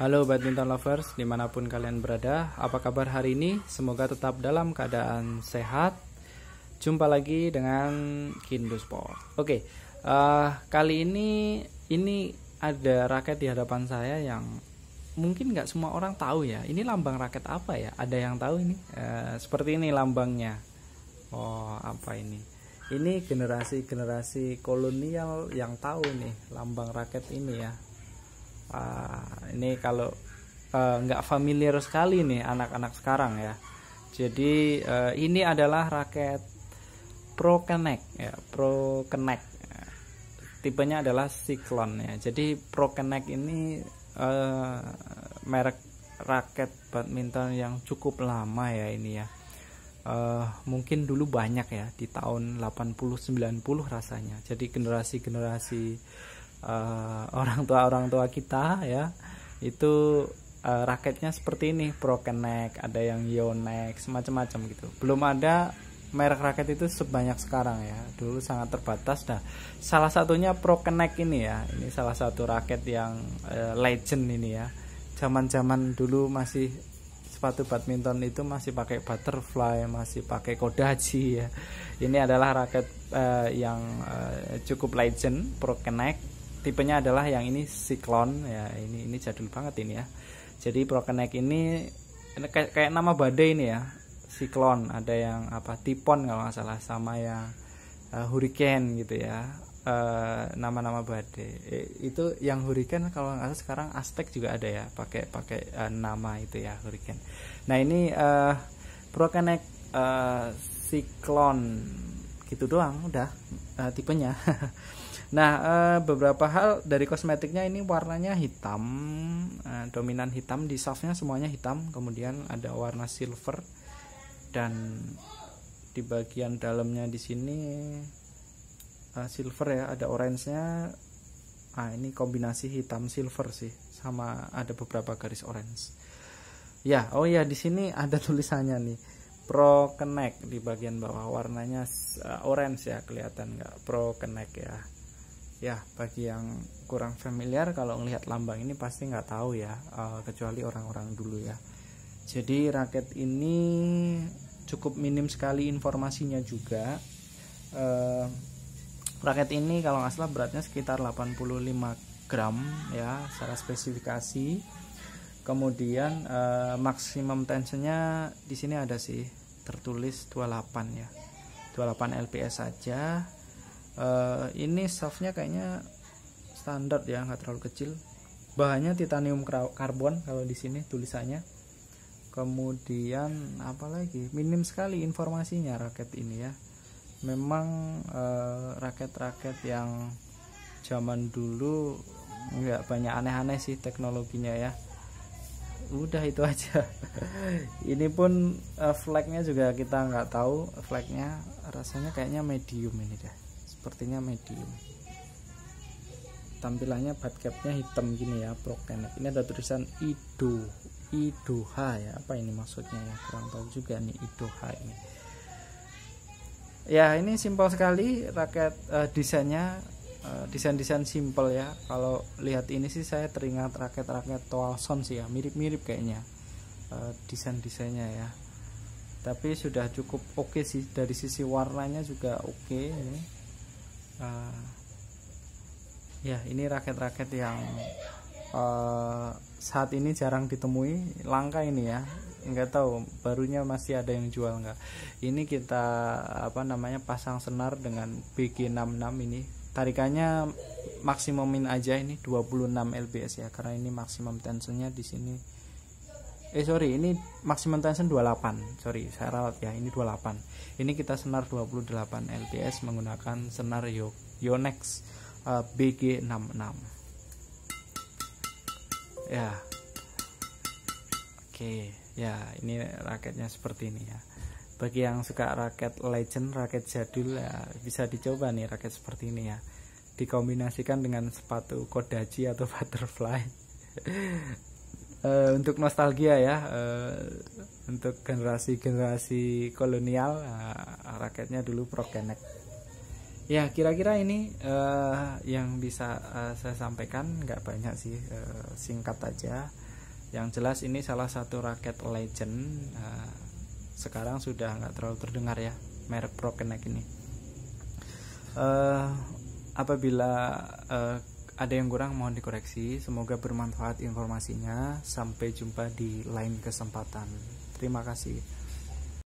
Halo badminton lovers dimanapun kalian berada, apa kabar hari ini? Semoga tetap dalam keadaan sehat. Jumpa lagi dengan Kindo Sport. Oke, okay, uh, eh, kali ini ini ada raket di hadapan saya yang mungkin nggak semua orang tahu ya. Ini lambang raket apa ya? Ada yang tahu ini? Uh, seperti ini lambangnya. Oh, apa ini? Ini generasi-generasi kolonial yang tahu nih lambang raket ini ya apa ah, ini kalau eh, nggak uh, familiar sekali nih anak-anak sekarang ya. Jadi uh, ini adalah raket Pro Connect ya, Pro Connect. Tipenya adalah Cyclone ya. Jadi Pro Connect ini uh, merek raket badminton yang cukup lama ya ini ya uh, mungkin dulu banyak ya di tahun 80-90 rasanya jadi generasi-generasi uh, orang tua orang tua kita ya itu uh, raketnya seperti ini Pro Connect ada yang Yonex macam-macam gitu belum ada merek raket itu sebanyak sekarang ya dulu sangat terbatas dah salah satunya Pro Connect ini ya ini salah satu raket yang uh, legend ini ya zaman-zaman dulu masih sepatu badminton itu masih pakai butterfly, masih pakai kodaji ya. Ini adalah raket uh, yang uh, cukup legend, Pro Connect tipenya adalah yang ini siklon ya ini ini jadul banget ini ya jadi prokenek ini, ini kayak, kayak nama badai ini ya siklon ada yang apa tipon kalau nggak salah sama yang uh, hurricane gitu ya eh, nama-nama uh, badai eh, itu yang hurricane kalau nggak salah sekarang aspek juga ada ya pakai pakai uh, nama itu ya hurricane nah ini uh, ProConnect uh, siklon gitu doang udah uh, tipenya nah uh, beberapa hal dari kosmetiknya ini warnanya hitam uh, dominan hitam di softnya semuanya hitam kemudian ada warna silver dan di bagian dalamnya di sini uh, silver ya ada orange-nya ah ini kombinasi hitam silver sih sama ada beberapa garis orange ya oh ya di sini ada tulisannya nih Pro Connect di bagian bawah warnanya uh, orange ya kelihatan nggak Pro Connect ya ya bagi yang kurang familiar kalau ngelihat lambang ini pasti nggak tahu ya uh, kecuali orang-orang dulu ya jadi raket ini cukup minim sekali informasinya juga uh, raket ini kalau nggak salah beratnya sekitar 85 gram ya secara spesifikasi kemudian uh, maksimum tensionnya di sini ada sih tertulis 28 ya 28 LPS saja uh, ini softnya kayaknya standar ya nggak terlalu kecil bahannya titanium karbon kalau di sini tulisannya kemudian apa lagi minim sekali informasinya raket ini ya memang eh, raket-raket uh, yang zaman dulu nggak banyak aneh-aneh sih teknologinya ya udah itu aja ini pun uh, flagnya juga kita nggak tahu flagnya rasanya kayaknya medium ini deh sepertinya medium tampilannya capnya hitam gini ya prokenet ini ada tulisan ido idoha ya apa ini maksudnya ya kurang tahu juga nih idoha ini ya ini simpel sekali raket uh, desainnya Eh, desain-desain simple ya kalau lihat ini sih saya teringat raket-raket Toalson sih ya mirip-mirip kayaknya eh, desain-desainnya ya tapi sudah cukup oke okay sih dari sisi warnanya juga oke okay ini uh, ya ini raket-raket yang uh, saat ini jarang ditemui langka ini ya nggak tahu barunya masih ada yang jual nggak ini kita apa namanya pasang senar dengan BG66 ini tarikannya maksimumin aja ini 26 lbs ya karena ini maksimum tensionnya di sini eh sorry ini maksimum tension 28 sorry saya ralat ya ini 28 ini kita senar 28 lbs menggunakan senar Yonex uh, eh, BG66 ya oke okay. ya ini raketnya seperti ini ya bagi yang suka raket legend raket jadul ya bisa dicoba nih raket seperti ini ya dikombinasikan dengan sepatu kodaji atau butterfly e, untuk nostalgia ya e, untuk generasi-generasi kolonial e, raketnya dulu prokenek ya kira-kira ini e, yang bisa e, saya sampaikan nggak banyak sih e, singkat aja yang jelas ini salah satu raket legend E, sekarang sudah nggak terlalu terdengar ya merek Prokenek ini uh, apabila uh, ada yang kurang mohon dikoreksi semoga bermanfaat informasinya sampai jumpa di lain kesempatan terima kasih